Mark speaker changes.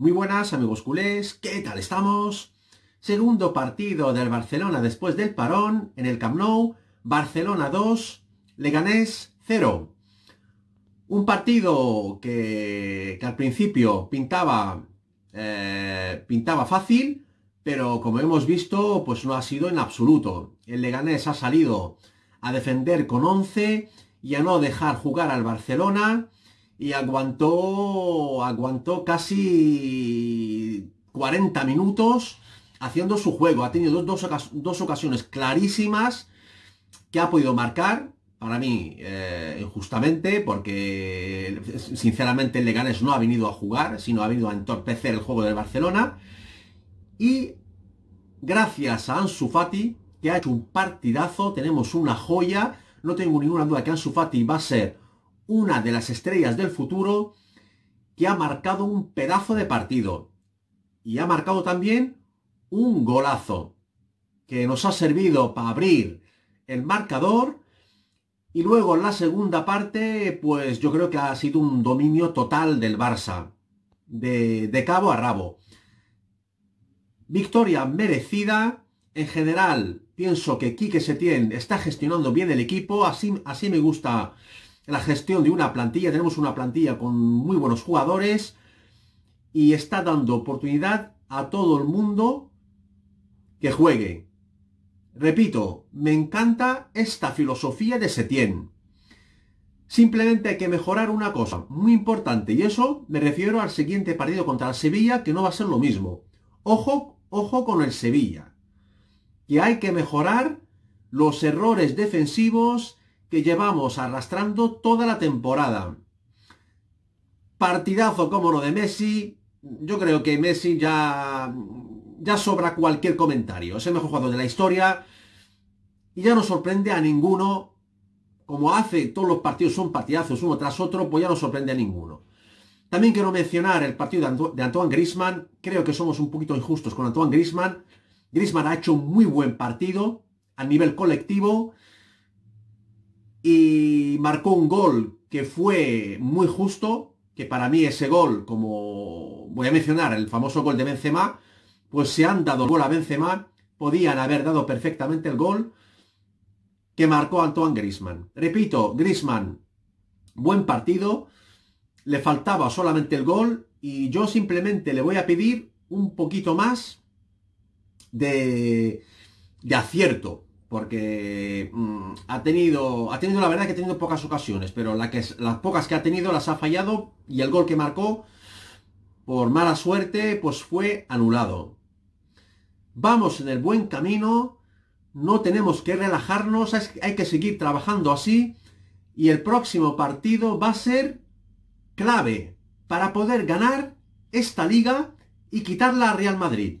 Speaker 1: Muy buenas amigos culés, ¿qué tal estamos? Segundo partido del Barcelona después del parón en el Camp Nou, Barcelona 2, Leganés 0. Un partido que, al principio pintaba, eh, pintaba fácil, pero como hemos visto, pues no ha sido en absoluto. El Leganés ha salido a defender con 11 y a no dejar jugar al Barcelona y aguantó, aguantó casi 40 minutos haciendo su juego. Ha tenido dos, dos, ocasiones clarísimas que ha podido marcar, para mí, eh, justamente, porque sinceramente el Leganés no ha venido a jugar, sino ha venido a entorpecer el juego del Barcelona. Y gracias a Ansu Fati, que ha hecho un partidazo, tenemos una joya, no tengo ninguna duda que Ansu Fati va a ser una de las estrellas del futuro que ha marcado un pedazo de partido y ha marcado también un golazo que nos ha servido para abrir el marcador y luego en la segunda parte pues yo creo que ha sido un dominio total del Barça de, de cabo a rabo victoria merecida en general pienso que Quique Setién está gestionando bien el equipo así, así me gusta la gestión de una plantilla. Tenemos una plantilla con muy buenos jugadores y está dando oportunidad a todo el mundo que juegue. Repito, me encanta esta filosofía de Setién. Simplemente hay que mejorar una cosa muy importante y eso me refiero al siguiente partido contra el Sevilla que no va a ser lo mismo. Ojo, ojo con el Sevilla. Que hay que mejorar los errores defensivos que llevamos arrastrando toda la temporada. Partidazo, como lo de Messi. Yo creo que Messi ya, ya sobra cualquier comentario. Es el mejor jugador de la historia. Y ya no sorprende a ninguno. Como hace todos los partidos son partidazos uno tras otro, pues ya no sorprende a ninguno. También quiero mencionar el partido de, de Antoine Grisman. Creo que somos un poquito injustos con Antoine Grisman. Grisman ha hecho un muy buen partido a nivel colectivo marcó un gol que fue muy justo, que para mí ese gol, como voy a mencionar, el famoso gol de Benzema, pues se han dado el gol a Benzema, podían haber dado perfectamente el gol que marcó Antoine Grisman. Repito, Grisman, buen partido, le faltaba solamente el gol y yo simplemente le voy a pedir un poquito más de, de acierto, porque mm, ha tenido, ha tenido la verdad que ha tenido pocas ocasiones, pero las pocas que ha tenido las ha fallado y el gol que marcó, por mala suerte, pues fue anulado. Vamos en el buen camino, no tenemos que relajarnos, hay que seguir trabajando así y el próximo partido va a ser clave para poder ganar esta liga y quitarla a Real Madrid.